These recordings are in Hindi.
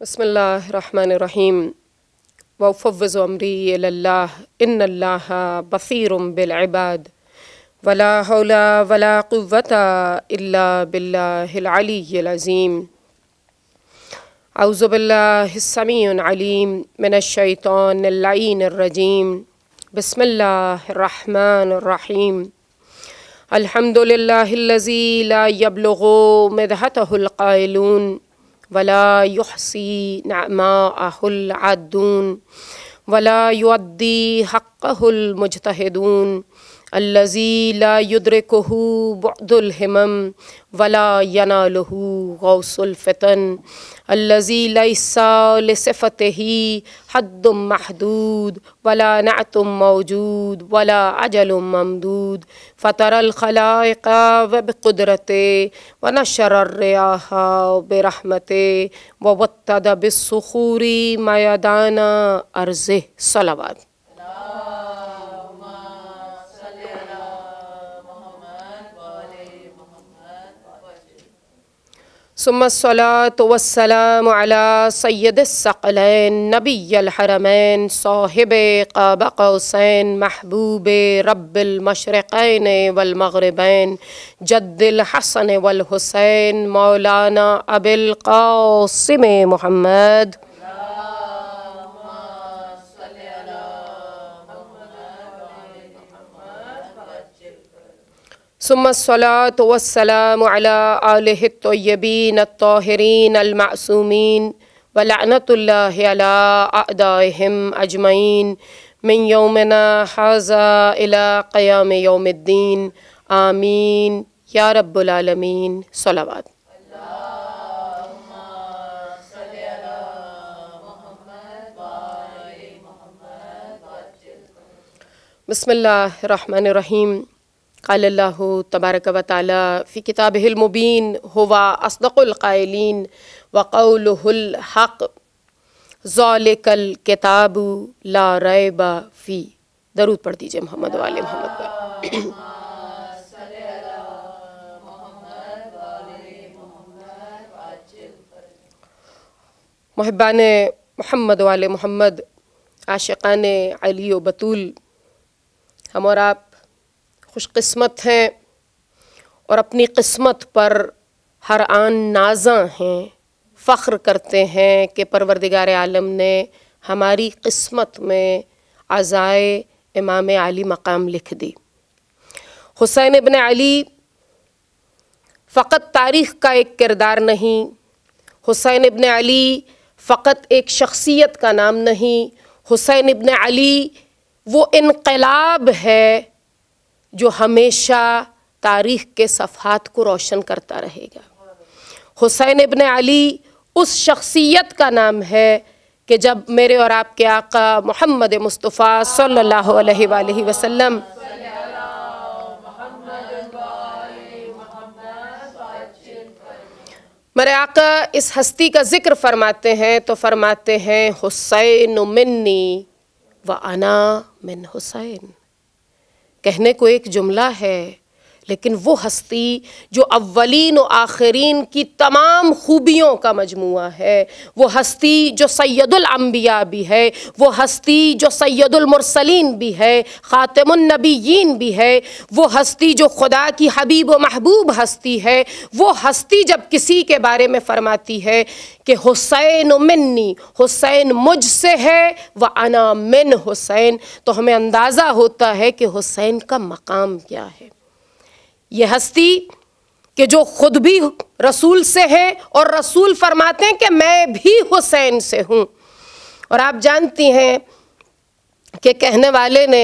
بسم الله الرحمن الرحيم وأفوض أمري إلى الله إن الله بصير بالعباد ولا حول ولا قوة إلا بالله العلي العظيم أعوذ بالله السميع العليم من الشيطان اللعين الرجيم بسم الله الرحمن الرحيم الحمد لله الذي لا يبلغ مدحته القائلون ولا يحصي نعماءه العادون ولا يؤدي حقه المجتهدون الذي لا يدركه بعد الهمم ولا يناله غوص الفتن الذي ليس لصفته حد محدود ولا نعت موجود ولا عجل ممدود فترى الخلائق بقدرته ونشر الرياح برحمته ووطد بالصخور ميدان أرزه صلوات ثم الصلاة والسلام على سيد الثقلين نبي الحرمين صاحب قاب قوسين محبوب رب المشرقين والمغربين جد الحسن والحسين مولانا أبي القاسم محمد ثم الصلاة والسلام على آله الطيبين الطاهرين المعصومين ولعنة الله على أعدائهم أجمعين من يومنا هذا إلى قيام يوم الدين آمين يا رب العالمين صلوات بسم الله الرحمن الرحيم काल्ला तबारक व ताली फ़ी किताब मुबीन हुआ असदक़ायलिन वक़लहक़ ज़ालिकल किताब ला रैबा फ़ी दरूद पढ़ दीजिए मोहम्मद वाले मोहम्मद का महबान मोहम्मद वाले मोहम्मद आशिकान अली बतूल हम और आप खुशकस्मत हैं और अपनी किस्मत पर हर आन नाजा हैं फ़ख्र करते हैं कि परवरदिगार आलम ने हमारी किस्मत में आज़ाए इमाम आली मकाम लिख दी हुसैन इबन अली फ़क़त तारीख़ का एक किरदार नहीं हुसैन इबन अली फ़क़त एक शख्सियत का नाम नहीं हुसैन इबन अली वो इनकलाब है जो हमेशा तारीख के सफ़ात को रोशन करता रहेगा हुसैन इबन अली उस शख्सियत का नाम है कि जब मेरे और आपके आका मोहम्मद मुस्तफ़ा सल्लल्लाहु अलैहि वसल्लम मेरे आका इस हस्ती का ज़िक्र फरमाते हैं तो फरमाते हैं हुसैन मिन्नी व अना मिन हुसैन कहने को एक जुमला है लेकिन वो हस्ती जो अव्वलिन आखरीन की तमाम खूबियों का मजमू है वो हस्ती जो सैदुलम्बिया भी है वो हस्ती जो सैदुलमरसलिन भी है ख़ातमनबीन भी है वो हस्ती जो खुदा की हबीब व महबूब हस्ती है वो हस्ती जब किसी के बारे में फ़रमाती है कि हुसैन मन्नी हुसैन मुझसे है व अना मिन हुसैन तो हमें अंदाज़ा होता है कि हुसैन का मकाम क्या है ये हस्ती कि जो खुद भी रसूल से है और रसूल फरमाते हैं कि मैं भी हुसैन से हूँ और आप जानती हैं कि कहने वाले ने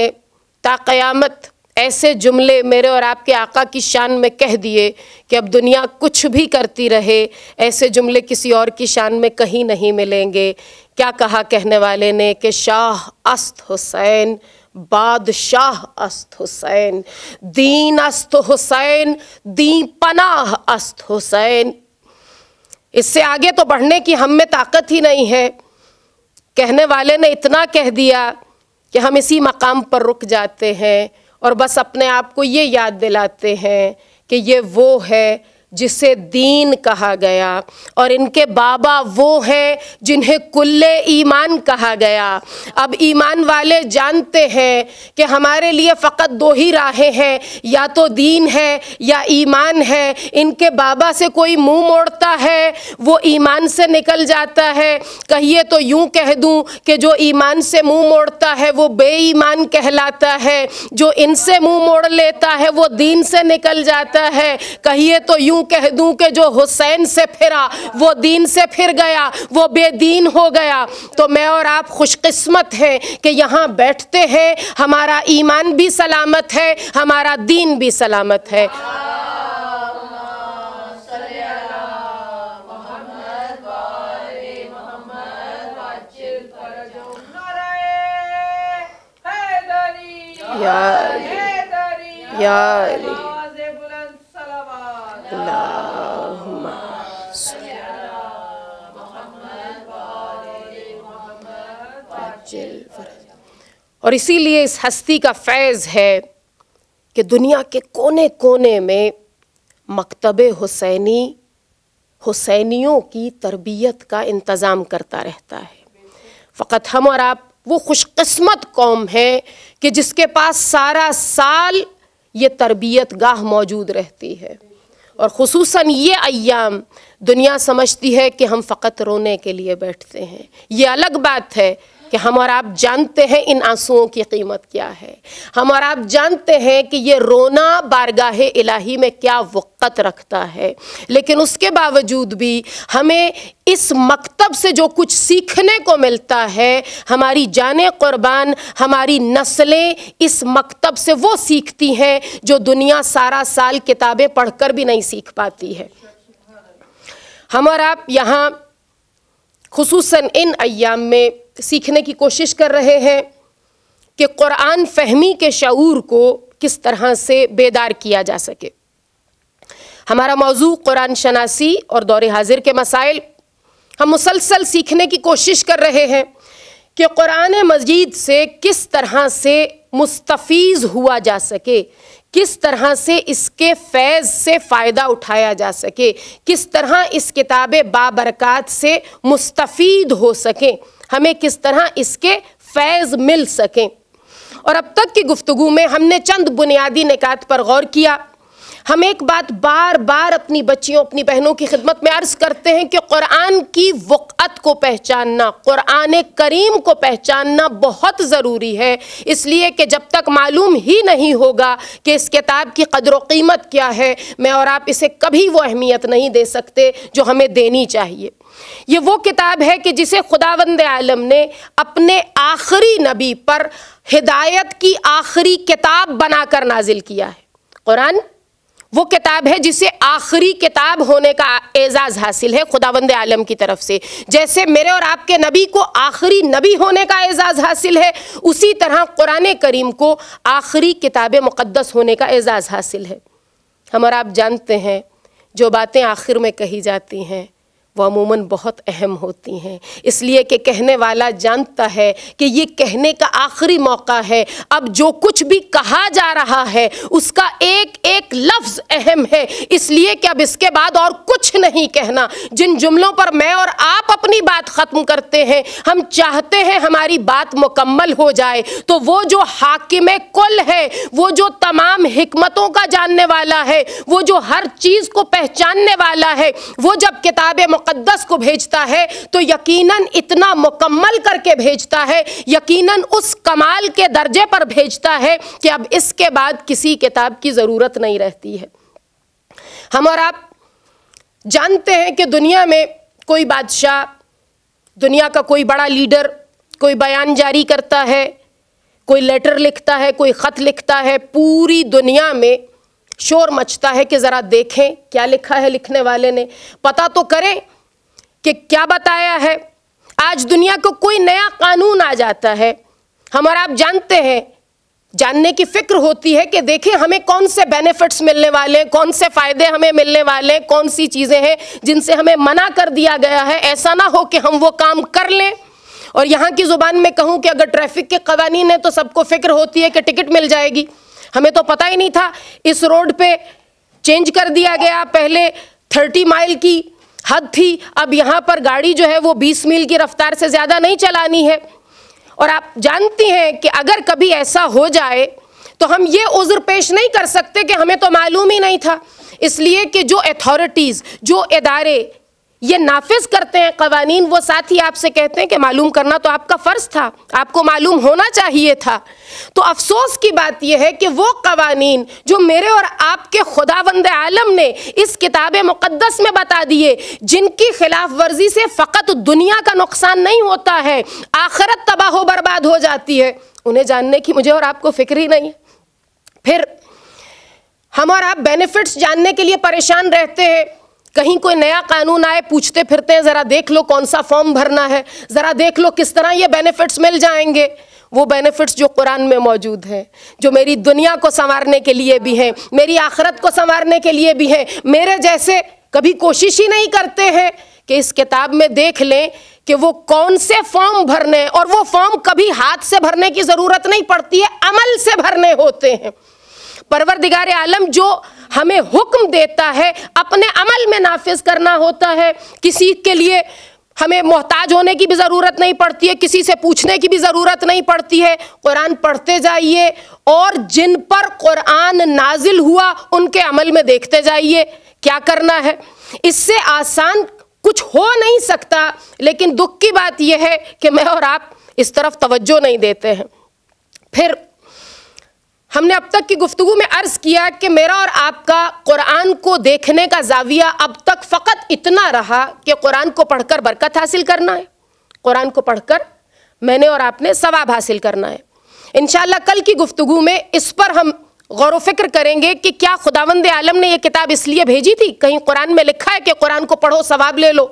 ताक़यामत ऐसे जुमले मेरे और आपके आका की शान में कह दिए कि अब दुनिया कुछ भी करती रहे ऐसे जुमले किसी और की शान में कहीं नहीं मिलेंगे क्या कहा कहने वाले ने कि शाह अस्त हुसैन बादशाह अस्त हुसैन दीन अस्त हुसैन दी पनाह अस्त हुसैन इससे आगे तो बढ़ने की हम में ताकत ही नहीं है कहने वाले ने इतना कह दिया कि हम इसी मकाम पर रुक जाते हैं और बस अपने आप को ये याद दिलाते हैं कि ये वो है जिसे दीन कहा गया और इनके बाबा वो हैं जिन्हें कुल्ले ईमान कहा गया अब ईमान वाले जानते हैं कि हमारे लिए फ़कत दो ही राहें हैं या तो दीन है या ईमान है इनके बाबा से कोई मुंह मोड़ता है वो ईमान से निकल जाता है कहिए तो यूं कह दूं कि जो ईमान से मुंह मोड़ता है वो बेईमान कहलाता है जो इनसे मुंह मोड़ लेता है वो दीन से निकल जाता है कहिए तो यूं यूं कह दूं कि जो हुसैन से फिरा वो दीन से फिर गया वो बेदीन हो गया तो मैं और आप खुशकस्मत हैं कि यहाँ बैठते हैं हमारा ईमान भी सलामत है हमारा दीन भी सलामत है यार यार और इसीलिए इस हस्ती का फैज़ है कि दुनिया के कोने कोने में मकतब हुसैनी हुसैनियों की तरबियत का इंतज़ाम करता रहता है फ़कत हम और आप वो खुशकस्मत कौम है कि जिसके पास सारा साल ये तरबियत गाह मौजूद रहती है और खसूस ये अयाम दुनिया समझती है कि हम फ़कत रोने के लिए बैठते हैं ये अलग बात है कि हम और आप जानते हैं इन आंसुओं की कीमत क्या है हम और आप जानते हैं कि ये रोना बारगाह इलाही में क्या वक़्त रखता है लेकिन उसके बावजूद भी हमें इस मकतब से जो कुछ सीखने को मिलता है हमारी जान क़ुरबान हमारी नस्लें इस मकतब से वो सीखती हैं जो दुनिया सारा साल किताबें पढ़कर भी नहीं सीख पाती है हम और आप यहाँ खसूस इन अयाम में सीखने की कोशिश कर रहे हैं कि क़ुरान फहमी के शूर को किस तरह से बेदार किया जा सके हमारा मौजू क़ुरान शनासी और दौर हाजिर के मसाइल हम मुसलसल सीखने की कोशिश कर रहे हैं कि क़ुरान मजीद से किस तरह से मुस्तफ़ हुआ जा सके किस तरह से इसके फैज़ से फ़ायदा उठाया जा सके किस तरह इस किताब बाबरकत से मुस्तफ़ हो सकें हमें किस तरह इसके फैज़ मिल सकें और अब तक की गुफ्तु में हमने चंद बुनियादी निकात पर गौर किया हम एक बात बार बार अपनी बच्चियों अपनी बहनों की खिदमत में अर्ज़ करते हैं कि क़ुरान की वक़त को पहचानना क़ुरान करीम को पहचानना बहुत ज़रूरी है इसलिए कि जब तक मालूम ही नहीं होगा कि इस किताब की कदर कीमत क्या है मैं और आप इसे कभी वो अहमियत नहीं दे सकते जो हमें देनी चाहिए ये वो किताब है कि जिसे खुदावंद आलम ने अपने आखिरी नबी पर हिदायत की आखिरी किताब बनाकर नाजिल किया है कुरान वो किताब है जिसे आखिरी किताब होने का एजाज़ हासिल है खुदावंद आलम की तरफ से जैसे मेरे और आपके नबी को आखिरी नबी होने का एजाज़ हासिल है उसी तरह कुरान करीम को आखिरी किताब मुक़दस होने का एजाज़ हासिल है हम और आप जानते हैं जो बातें आखिर में कही जाती हैं वो अमूमन बहुत अहम होती हैं इसलिए कि कहने वाला जानता है कि ये कहने का आखिरी मौका है अब जो कुछ भी कहा जा रहा है उसका एक एक लफ्ज़ अहम है इसलिए कि अब इसके बाद और कुछ नहीं कहना जिन जुमलों पर मैं और आप अपनी बात ख़त्म करते हैं हम चाहते हैं हमारी बात मुकम्मल हो जाए तो वो जो हाकिम कुल है वो जो तमाम हमतों का जानने वाला है वो जो हर चीज़ को पहचानने वाला है वो जब किताब मुक़दस को भेजता है तो यकीनन इतना मुकम्मल करके भेजता है यकीनन उस कमाल के दर्जे पर भेजता है कि अब इसके बाद किसी किताब की ज़रूरत नहीं रहती है हम और आप जानते हैं कि दुनिया में कोई बादशाह दुनिया का कोई बड़ा लीडर कोई बयान जारी करता है कोई लेटर लिखता है कोई ख़त लिखता है पूरी दुनिया में शोर मचता है कि ज़रा देखें क्या लिखा है लिखने वाले ने पता तो करें कि क्या बताया है आज दुनिया को कोई नया कानून आ जाता है और आप जानते हैं जानने की फिक्र होती है कि देखें हमें कौन से बेनिफिट्स मिलने वाले हैं कौन से फ़ायदे हमें मिलने वाले हैं कौन सी चीज़ें हैं जिनसे हमें मना कर दिया गया है ऐसा ना हो कि हम वो काम कर लें और यहाँ की ज़ुबान में कहूँ कि अगर ट्रैफिक के कवानीन है तो सबको फिक्र होती है कि टिकट मिल जाएगी हमें तो पता ही नहीं था इस रोड पर चेंज कर दिया गया पहले थर्टी माइल की हद थी अब यहाँ पर गाड़ी जो है वो 20 मील की रफ्तार से ज़्यादा नहीं चलानी है और आप जानती हैं कि अगर कभी ऐसा हो जाए तो हम ये उज़्र पेश नहीं कर सकते कि हमें तो मालूम ही नहीं था इसलिए कि जो अथॉरिटीज़ जो इदारे ये नाफिज करते हैं कवानीन वो साथ ही आपसे कहते हैं कि मालूम करना तो आपका फ़र्ज़ था आपको मालूम होना चाहिए था तो अफसोस की बात यह है कि वो कवानीन जो मेरे और आपके खुदावंद आलम ने इस किताब मुक़दस में बता दिए जिनकी खिलाफ वर्जी से फ़कत दुनिया का नुकसान नहीं होता है आखरत तबाह बर्बाद हो जाती है उन्हें जानने की मुझे और आपको फिक्र ही नहीं है फिर हम और आप बेनिफिट्स जानने के लिए परेशान रहते हैं कहीं कोई नया कानून आए पूछते फिरते हैं ज़रा देख लो कौन सा फॉर्म भरना है ज़रा देख लो किस तरह ये बेनिफिट्स मिल जाएंगे वो बेनिफिट्स जो कुरान में मौजूद हैं जो मेरी दुनिया को संवारने के लिए भी हैं मेरी आखरत को संवारने के लिए भी हैं मेरे जैसे कभी कोशिश ही नहीं करते हैं कि इस किताब में देख लें कि वो कौन से फॉर्म भरने और वो फॉर्म कभी हाथ से भरने की ज़रूरत नहीं पड़ती है अमल से भरने होते हैं परवरदिगार आलम जो हमें हुक्म देता है अपने अमल में नाफिज करना होता है किसी के लिए हमें मोहताज होने की भी ज़रूरत नहीं पड़ती है किसी से पूछने की भी ज़रूरत नहीं पड़ती है कुरान पढ़ते जाइए और जिन पर कुरान नाजिल हुआ उनके अमल में देखते जाइए क्या करना है इससे आसान कुछ हो नहीं सकता लेकिन दुख की बात यह है कि मैं और आप इस तरफ तवज्जो नहीं देते हैं फिर हमने अब तक की गुफ्तु में अर्ज किया कि मेरा और आपका कुरान को देखने का जाविया अब तक फ़कत इतना रहा कि कुरान को पढ़कर बरकत हासिल करना है कुरान को पढ़कर मैंने और आपने सवाब हासिल करना है इन कल की गुफ्तु में इस पर हम गौर फिक्र करेंगे कि क्या खुदावंद आलम ने यह किताब इसलिए भेजी थी कहीं कुरान में लिखा है कि कुरान को पढ़ो सवाब ले लो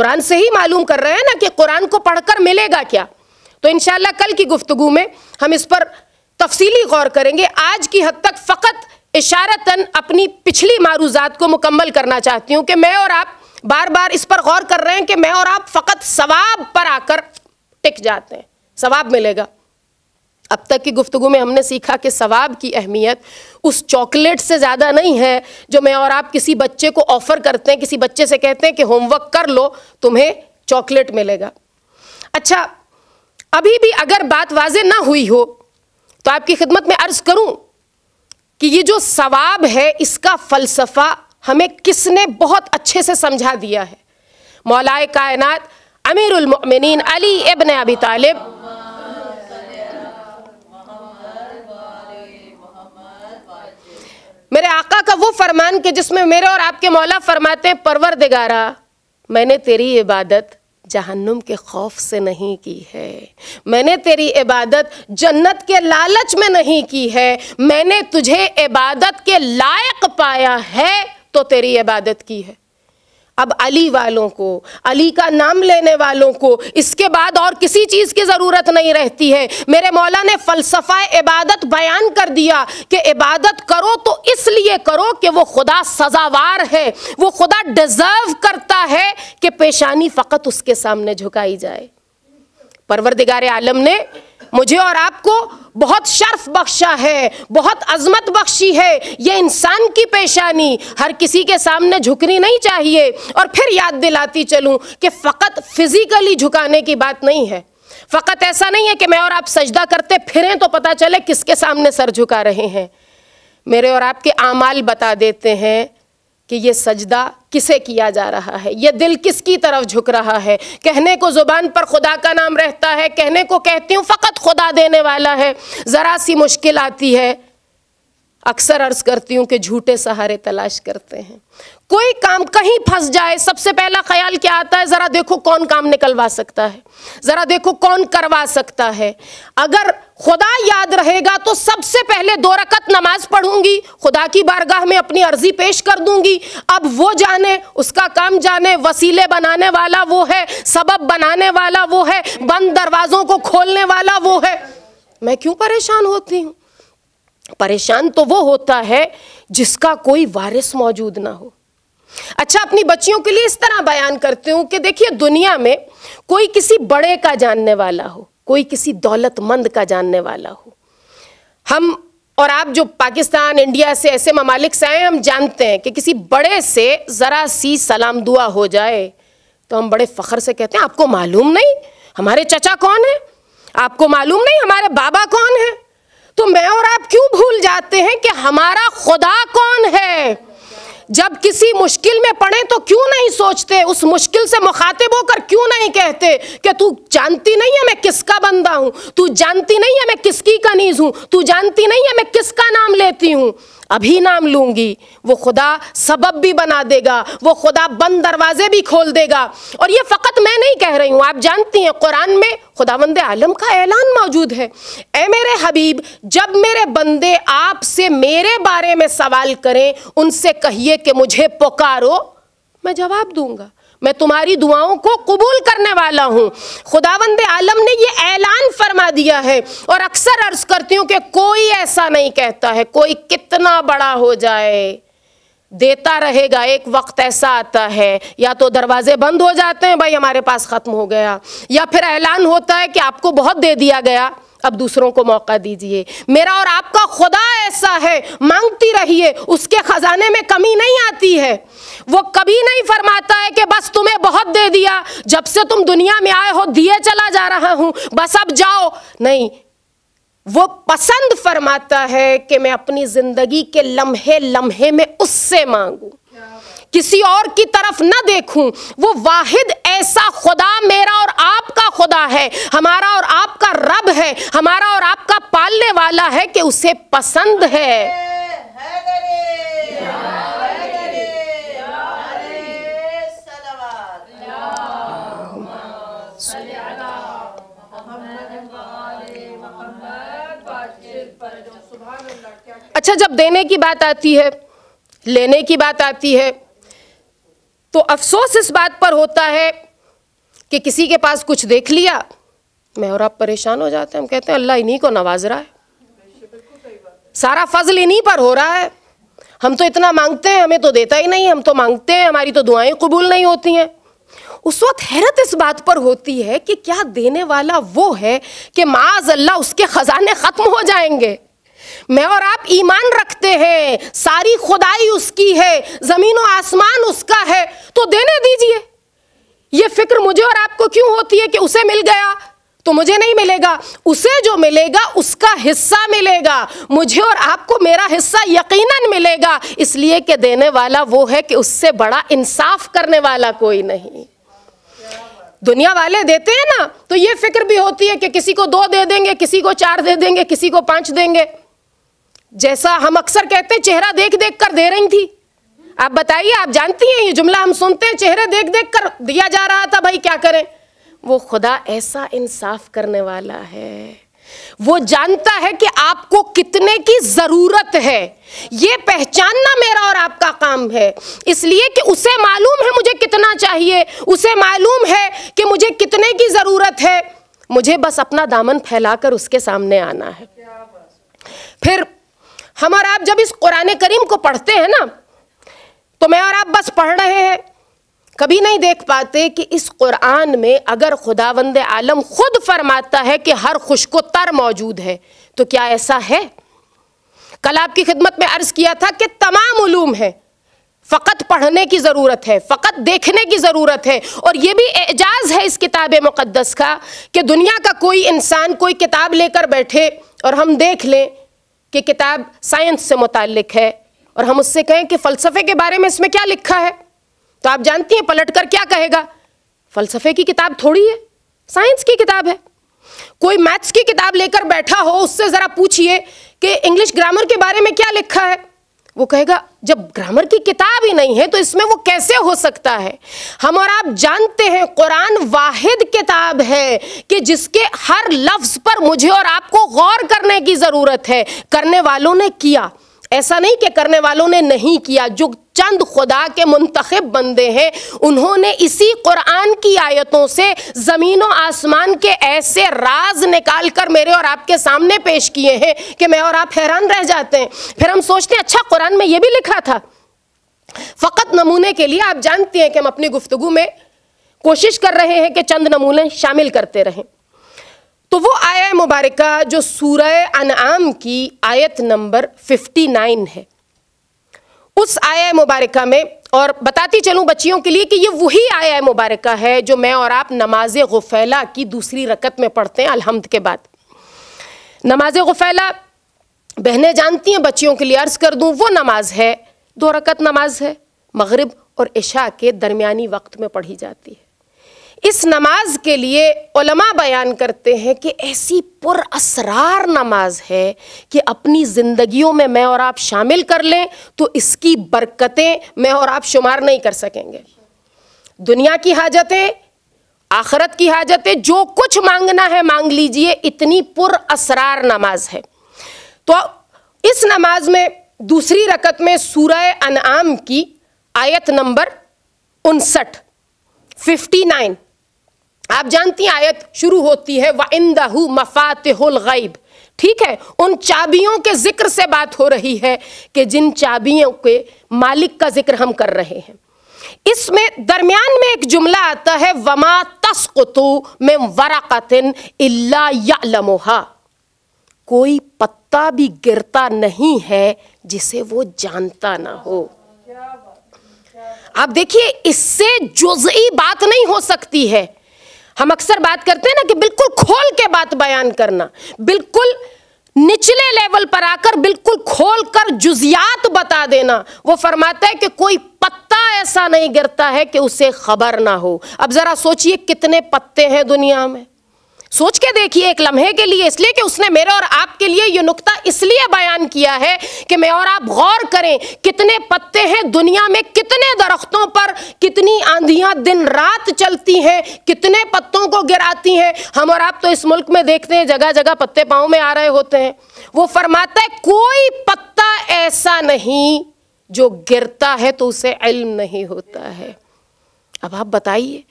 कुरान से ही मालूम कर रहे हैं ना कि कुरान को पढ़कर मिलेगा क्या तो इन कल की गुफ्तु में हम इस पर तफसीली गौर करेंगे आज की हद तक फ़कत इशारतन अपनी पिछली मारूजात को मुकम्मल करना चाहती हूँ कि मैं और आप बार बार इस पर गौर कर रहे हैं कि मैं और आप फ़कत सवाब पर आकर टिक जाते हैं सवाब मिलेगा अब तक की गुफ्तु में हमने सीखा कि सवाब की अहमियत उस चॉकलेट से ज़्यादा नहीं है जो मैं और आप किसी बच्चे को ऑफ़र करते हैं किसी बच्चे से कहते हैं कि होमवर्क कर लो तुम्हें चॉकलेट मिलेगा अच्छा अभी भी अगर बात वाजे ना हुई हो तो आपकी खिदमत में अर्ज करूं कि ये जो सवाब है इसका फलसफा हमें किसने बहुत अच्छे से समझा दिया है मौलाए कायनात मोमिनीन अली इब्न अबी तालिब मेरे आका का वो फरमान के जिसमें मेरे और आपके मौला फरमाते परवर दिगारा मैंने तेरी इबादत जहन्नुम के खौफ से नहीं की है मैंने तेरी इबादत जन्नत के लालच में नहीं की है मैंने तुझे इबादत के लायक पाया है तो तेरी इबादत की है अब अली वालों को अली का नाम लेने वालों को इसके बाद और किसी चीज़ की ज़रूरत नहीं रहती है मेरे मौला ने फ़लसफ़ा इबादत बयान कर दिया कि इबादत करो तो इसलिए करो कि वो खुदा सज़ावार है वो खुदा डिज़र्व करता है कि पेशानी फ़कत उसके सामने झुकाई जाए परवरदिगार आलम ने मुझे और आपको बहुत शर्फ बख्शा है बहुत अजमत बख्शी है ये इंसान की पेशानी हर किसी के सामने झुकनी नहीं चाहिए और फिर याद दिलाती चलूँ कि फ़कत फिज़िकली झुकाने की बात नहीं है फ़कत ऐसा नहीं है कि मैं और आप सजदा करते फिरें तो पता चले किसके सामने सर झुका रहे हैं मेरे और आपके आमाल बता देते हैं कि ये सजदा किसे किया जा रहा है ये दिल किसकी तरफ झुक रहा है कहने को ज़ुबान पर खुदा का नाम रहता है कहने को कहती हूँ फ़कत खुदा देने वाला है ज़रा सी मुश्किल आती है अक्सर अर्ज़ करती हूँ कि झूठे सहारे तलाश करते हैं कोई काम कहीं फंस जाए सबसे पहला ख्याल क्या आता है ज़रा देखो कौन काम निकलवा सकता है ज़रा देखो कौन करवा सकता है अगर खुदा याद रहेगा तो सबसे पहले दो रकत नमाज पढ़ूंगी खुदा की बारगाह में अपनी अर्जी पेश कर दूंगी अब वो जाने उसका काम जाने वसीले बनाने वाला वो है सबब बनाने वाला वो है बंद दरवाजों को खोलने वाला वो है मैं क्यों परेशान होती हूँ परेशान तो वो होता है जिसका कोई वारिस मौजूद ना हो अच्छा अपनी बच्चियों के लिए इस तरह बयान करती हूं कि देखिए दुनिया में कोई किसी बड़े का जानने वाला हो कोई किसी दौलतमंद का जानने वाला हो हम और आप जो पाकिस्तान इंडिया से ऐसे ममालिक से आए हम जानते हैं कि किसी बड़े से ज़रा सी सलाम दुआ हो जाए तो हम बड़े फ़ख्र से कहते हैं आपको मालूम नहीं हमारे चचा कौन है आपको मालूम नहीं हमारे बाबा कौन है तो मैं और आप क्यों भूल जाते हैं कि हमारा खुदा कौन है जब किसी मुश्किल में पड़े तो क्यों नहीं सोचते उस मुश्किल से मुखातिब होकर क्यों नहीं कहते कि तू जानती नहीं है मैं किसका बंदा हूँ तू जानती नहीं है मैं किसकी कनीज हूँ तू जानती नहीं है मैं किसका नाम लेती हूँ अभी नाम लूंगी वो खुदा सबब भी बना देगा वो खुदा बंद दरवाजे भी खोल देगा और ये फ़कत मैं नहीं कह रही हूँ आप जानती हैं कुरान में खुदा बंद आलम का ऐलान मौजूद है ए मेरे हबीब जब मेरे बंदे आपसे मेरे बारे में सवाल करें उनसे कहिए कि मुझे पुकारो मैं जवाब दूंगा मैं तुम्हारी दुआओं को कबूल करने वाला हूँ खुदावंद आलम ने यह ऐलान फरमा दिया है और अक्सर अर्ज करती हूँ कि कोई ऐसा नहीं कहता है कोई कितना बड़ा हो जाए देता रहेगा एक वक्त ऐसा आता है या तो दरवाजे बंद हो जाते हैं भाई हमारे पास ख़त्म हो गया या फिर ऐलान होता है कि आपको बहुत दे दिया गया अब दूसरों को मौका दीजिए मेरा और आपका खुदा ऐसा है मांगती रहिए उसके खजाने में कमी नहीं आती है वो कभी नहीं फरमाता है कि बस तुम्हें बहुत दे दिया जब से तुम दुनिया में आए हो दिए चला जा रहा हूं बस अब जाओ नहीं वो पसंद फरमाता है कि मैं अपनी जिंदगी के लम्हे लम्हे में उससे मांगू किसी और की तरफ ना देखूं वो वाहिद ऐसा खुदा मेरा और आपका खुदा है हमारा और आपका रब है हमारा और आपका पालने वाला है कि उसे पसंद है अच्छा जब देने की बात आती है लेने की बात आती है तो अफसोस इस बात पर होता है कि किसी के पास कुछ देख लिया मैं और आप परेशान हो जाते हैं हम कहते हैं अल्लाह इन्हीं को नवाज रहा है सारा फजल इन्हीं पर हो रहा है हम तो इतना मांगते हैं हमें तो देता ही नहीं हम तो मांगते हैं हमारी तो दुआएं कबूल नहीं होती हैं उस वक्त हैरत इस बात पर होती है कि क्या देने वाला वो है कि माज अल्लाह उसके ख़जाने ख़त्म हो जाएंगे मैं और आप ईमान रखते हैं सारी खुदाई उसकी है जमीन और आसमान उसका है तो देने दीजिए ये फिक्र मुझे और आपको क्यों होती है कि उसे मिल गया तो मुझे नहीं मिलेगा उसे जो मिलेगा उसका हिस्सा मिलेगा मुझे और आपको मेरा हिस्सा यकीनन मिलेगा इसलिए कि देने वाला वो है कि उससे बड़ा इंसाफ करने वाला कोई नहीं दुनिया वाले देते हैं ना तो ये फिक्र भी होती है कि किसी को दो दे देंगे किसी को चार दे देंगे किसी को पांच देंगे जैसा हम अक्सर कहते हैं चेहरा देख देख कर दे रही थी आप बताइए आप जानती हैं ये जुमला हम सुनते हैं चेहरे देख देख कर दिया जा रहा था भाई क्या करें वो खुदा ऐसा इंसाफ करने वाला है वो जानता है कि आपको कितने की जरूरत है ये पहचानना मेरा और आपका काम है इसलिए कि उसे मालूम है मुझे कितना चाहिए उसे मालूम है कि मुझे कितने की जरूरत है मुझे बस अपना दामन फैलाकर उसके सामने आना है फिर हम और आप जब इस कुरान करीम को पढ़ते हैं ना तो मैं और आप बस पढ़ रहे हैं कभी नहीं देख पाते कि इस कुरान में अगर खुदावंद आलम खुद फरमाता है कि हर खुश को तर मौजूद है तो क्या ऐसा है कल आपकी खिदमत में अर्ज किया था कि तमाम उलूम है फ़कत पढ़ने की ज़रूरत है फ़कत देखने की ज़रूरत है और ये भी एजाज़ है इस किताब मुक़दस का कि दुनिया का कोई इंसान कोई किताब लेकर बैठे और हम देख लें कि किताब साइंस से मुतक है और हम उससे कहें कि फ़लसफ़े के बारे में इसमें क्या लिखा है तो आप जानती हैं पलट कर क्या कहेगा फ़लसफ़े की किताब थोड़ी है साइंस की किताब है कोई मैथ्स की किताब लेकर बैठा हो उससे ज़रा पूछिए कि इंग्लिश ग्रामर के बारे में क्या लिखा है वो कहेगा जब ग्रामर की किताब ही नहीं है तो इसमें वो कैसे हो सकता है हम और आप जानते हैं कुरान वाहिद किताब है कि जिसके हर लफ्ज पर मुझे और आपको गौर करने की ज़रूरत है करने वालों ने किया ऐसा नहीं कि करने वालों ने नहीं किया जो चंद खुदा के मुंतखब बंदे हैं उन्होंने इसी कुरान की आयतों से ज़मीन व आसमान के ऐसे राज निकाल कर मेरे और आपके सामने पेश किए हैं कि मैं और आप हैरान रह जाते हैं फिर हम सोचते हैं अच्छा कुरान में ये भी लिखा था फ़कत नमूने के लिए आप जानती हैं कि हम अपनी गुफ्तु में कोशिश कर रहे हैं कि चंद नमूने शामिल करते रहें तो वो आया मुबारक जो सूरह अनआम की आयत नंबर फिफ्टी नाइन है उस आया मुबारक में और बताती चलूं बच्चियों के लिए कि ये वही आया मुबारक है जो मैं और आप नमाज गुफैला की दूसरी रकत में पढ़ते हैं अलहमद के बाद नमाज गुफैला बहनें जानती हैं बच्चियों के लिए अर्ज़ कर दूं वो नमाज है दो रकत नमाज है मगरब और इशा के दरमिया वक्त में पढ़ी जाती है इस नमाज के लिए उलमा बयान करते हैं कि ऐसी पुर असरार नमाज है कि अपनी ज़िंदगियों में मैं और आप शामिल कर लें तो इसकी बरकतें मैं और आप शुमार नहीं कर सकेंगे दुनिया की हाजतें आखरत की हाजतें जो कुछ मांगना है मांग लीजिए इतनी पुर असरार नमाज है तो इस नमाज में दूसरी रकत में सूरह अनआम की आयत नंबर उनसठ 59 आप जानती हैं आयत शुरू होती है व इंदू मफातहुल गैब ठीक है उन चाबियों के जिक्र से बात हो रही है कि जिन चाबियों के मालिक का जिक्र हम कर रहे हैं इसमें दरमियान में एक जुमला आता है वमा तस्कुतु में वराकतिन इलामोहा कोई पत्ता भी गिरता नहीं है जिसे वो जानता ना हो आप देखिए इससे जुजई बात नहीं हो सकती है हम अक्सर बात करते हैं ना कि बिल्कुल खोल के बात बयान करना बिल्कुल निचले लेवल पर आकर बिल्कुल खोल कर जुजियात बता देना वो फरमाता है कि कोई पत्ता ऐसा नहीं गिरता है कि उसे खबर ना हो अब जरा सोचिए कितने पत्ते हैं दुनिया में सोच के देखिए एक लम्हे के लिए इसलिए कि उसने मेरे और आपके लिए ये नुकता इसलिए बयान किया है कि मैं और आप गौर करें कितने पत्ते हैं दुनिया में कितने दरख्तों पर कितनी आंधियां दिन रात चलती हैं कितने पत्तों को गिराती हैं हम और आप तो इस मुल्क में देखते हैं जगह जगह पत्ते पाँव में आ रहे होते हैं वो फरमाता है कोई पत्ता ऐसा नहीं जो गिरता है तो उसे इल्म नहीं होता है अब आप बताइए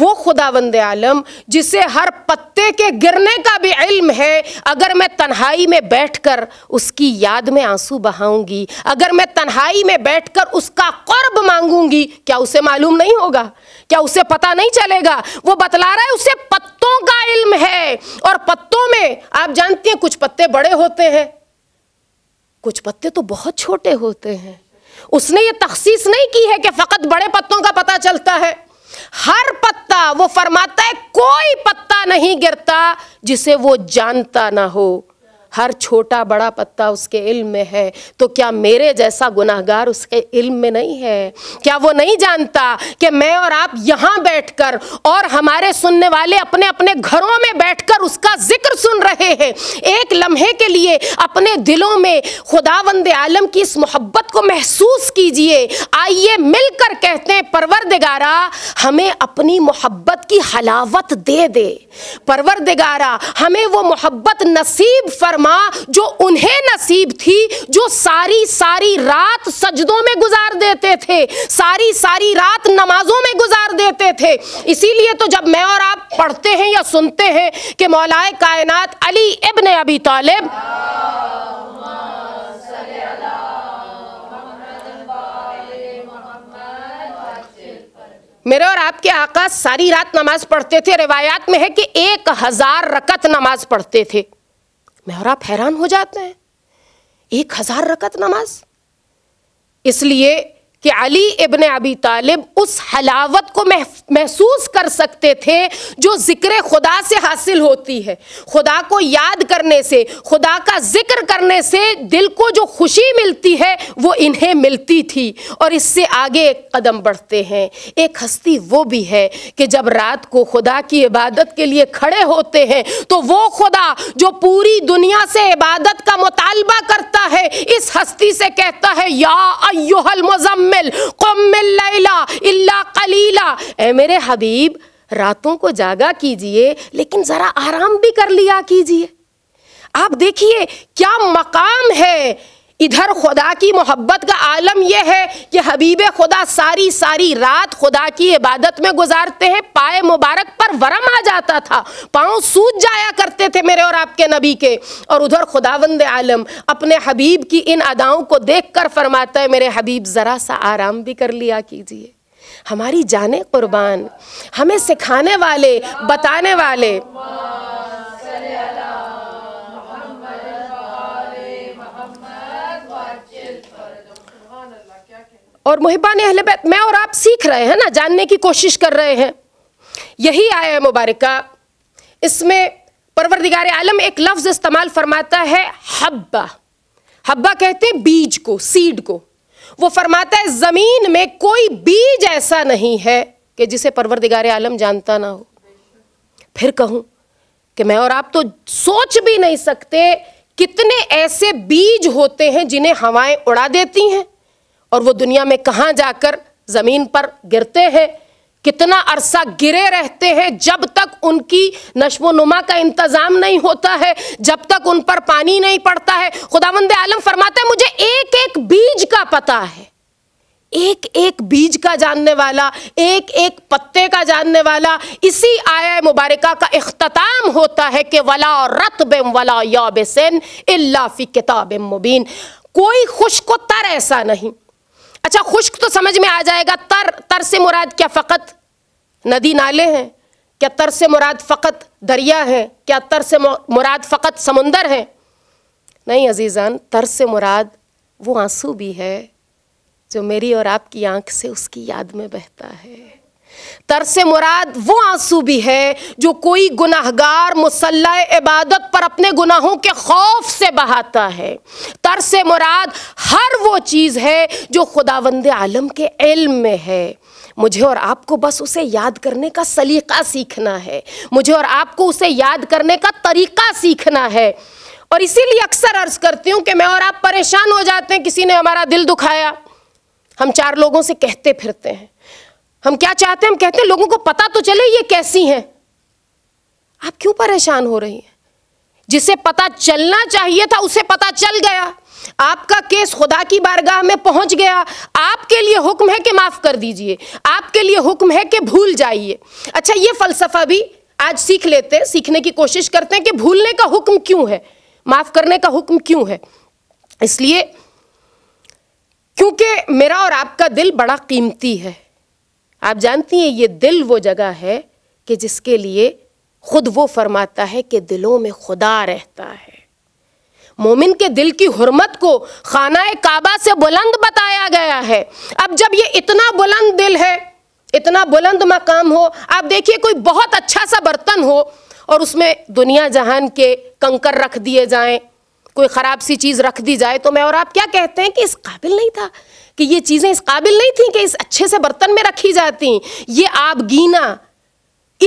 वो खुदा बंद आलम जिसे हर पत्ते के गिरने का भी इल्म है अगर मैं तन्हाई में बैठकर उसकी याद में आंसू बहाऊंगी अगर मैं तन्हाई में बैठकर उसका कर्ब मांगूंगी क्या उसे मालूम नहीं होगा क्या उसे पता नहीं चलेगा वो बतला रहा है उसे पत्तों का इल्म है और पत्तों में आप जानती हैं कुछ पत्ते बड़े होते हैं कुछ पत्ते तो बहुत छोटे होते हैं उसने ये तखसीस नहीं की है कि फ़कत बड़े पत्तों का पता चलता है हर पत्ता वो फरमाता है कोई पत्ता नहीं गिरता जिसे वो जानता ना हो हर छोटा बड़ा पत्ता उसके इल्म में है तो क्या मेरे जैसा गुनाहगार उसके इल्म में नहीं है क्या वो नहीं जानता कि मैं और आप यहाँ बैठकर और हमारे सुनने वाले अपने अपने घरों में बैठकर उसका जिक्र सुन रहे हैं एक लम्हे के लिए अपने दिलों में खुदा वंद आलम की इस मोहब्बत को महसूस कीजिए आइए मिलकर कहते हैं परवरदिगारा हमें अपनी मोहब्बत की हलावत दे दे परवरदिगारा हमें वो मोहब्बत नसीब फर फरमा जो उन्हें नसीब थी जो सारी सारी रात सजदों में गुजार देते थे सारी सारी रात नमाजों में गुजार देते थे इसीलिए तो जब मैं और आप पढ़ते हैं या सुनते हैं कि मौलाए कायनात अली इब्न अबी तालिब मेरे और आपके आका सारी रात नमाज पढ़ते थे रिवायात में है कि एक हजार रकत नमाज पढ़ते थे मैं और आप हैरान हो जाते हैं एक हजार रकत नमाज इसलिए कि अली इबन अबी तालिब उस हलावत को महसूस कर सकते थे जो ज़िक्र खुदा से हासिल होती है खुदा को याद करने से खुदा का ज़िक्र करने से दिल को जो खुशी मिलती है वो इन्हें मिलती थी और इससे आगे एक कदम बढ़ते हैं एक हस्ती वो भी है कि जब रात को खुदा की इबादत के लिए खड़े होते हैं तो वो खुदा जो पूरी दुनिया से इबादत का मुतालबा करता है इस हस्ती से कहता है या अयोहल मजम्म कम्मिल कम्मिल लैला इल्ला कलीला ए मेरे हबीब रातों को जागा कीजिए लेकिन ज़रा आराम भी कर लिया कीजिए आप देखिए क्या मकाम है इधर खुदा की मोहब्बत का आलम यह है कि हबीब खुदा सारी सारी रात खुदा की इबादत में गुजारते हैं पाए मुबारक पर वरम आ जाता था पाँव सूज जाया करते थे मेरे और आपके नबी के और उधर खुदावंद आलम अपने हबीब की इन अदाओं को देख कर फरमाता है मेरे हबीब ज़रा सा आराम भी कर लिया कीजिए हमारी जाने कुर्बान हमें सिखाने वाले बताने वाले और मुहिबा ने अहल बैत मैं और आप सीख रहे हैं ना जानने की कोशिश कर रहे हैं यही आया है मुबारका इसमें परवरदिगार आलम एक लफ्ज इस्तेमाल फरमाता है हब्बा हब्बा कहते हैं बीज को सीड को वो फरमाता है जमीन में कोई बीज ऐसा नहीं है कि जिसे परवरदिगार आलम जानता ना हो फिर कहूं कि मैं और आप तो सोच भी नहीं सकते कितने ऐसे बीज होते हैं जिन्हें हवाएं उड़ा देती हैं और वो दुनिया में कहाँ जाकर ज़मीन पर गिरते हैं कितना अरसा गिरे रहते हैं जब तक उनकी नश्व नुमा का इंतज़ाम नहीं होता है जब तक उन पर पानी नहीं पड़ता है खुदावंद आलम फरमाते मुझे एक एक बीज का पता है एक एक बीज का जानने वाला एक एक पत्ते का जानने वाला इसी आया मुबारक का अख्ताम होता है कि वला रत बेम वला या इल्ला अल्लाफ़ी किताब मुबीन कोई खुशकोत्तर ऐसा नहीं अच्छा खुश्क तो समझ में आ जाएगा तर तर से मुराद क्या फ़कत नदी नाले हैं क्या तर से मुराद फ़कत दरिया है क्या तर से मुराद फ़कत समुंदर है नहीं अजीज़ान तर से मुराद वो आंसू भी है जो मेरी और आपकी आंख से उसकी याद में बहता है तरस मुराद वो आंसू भी है जो कोई गुनाहगार मुसल इबादत पर अपने गुनाहों के खौफ से बहाता है तरस मुराद हर वो चीज़ है जो खुदावंद आलम के इल्म में है मुझे और आपको बस उसे याद करने का सलीका सीखना है मुझे और आपको उसे याद करने का तरीका सीखना है और इसीलिए अक्सर अर्ज करती हूँ कि मैं और आप परेशान हो जाते हैं किसी ने हमारा दिल दुखाया हम चार लोगों से कहते फिरते हैं हम क्या चाहते हैं हम कहते हैं लोगों को पता तो चले ये कैसी हैं आप क्यों परेशान हो रही हैं जिसे पता चलना चाहिए था उसे पता चल गया आपका केस खुदा की बारगाह में पहुंच गया आपके लिए हुक्म है कि माफ कर दीजिए आपके लिए हुक्म है कि भूल जाइए अच्छा ये फलसफा भी आज सीख लेते हैं सीखने की कोशिश करते हैं कि भूलने का हुक्म क्यों है माफ करने का हुक्म क्यों है इसलिए क्योंकि मेरा और आपका दिल बड़ा कीमती है आप जानती हैं ये दिल वो जगह है कि जिसके लिए खुद वो फरमाता है कि दिलों में खुदा रहता है मोमिन के दिल की हुरमत को खाना काबा से बुलंद बताया गया है अब जब ये इतना बुलंद दिल है इतना बुलंद मकाम हो आप देखिए कोई बहुत अच्छा सा बर्तन हो और उसमें दुनिया जहान के कंकर रख दिए जाएं कोई ख़राब सी चीज़ रख दी जाए तो मैं और आप क्या कहते हैं कि इस काबिल नहीं था कि ये चीज़ें इस काबिल नहीं थी कि इस अच्छे से बर्तन में रखी जाती ये आबगीना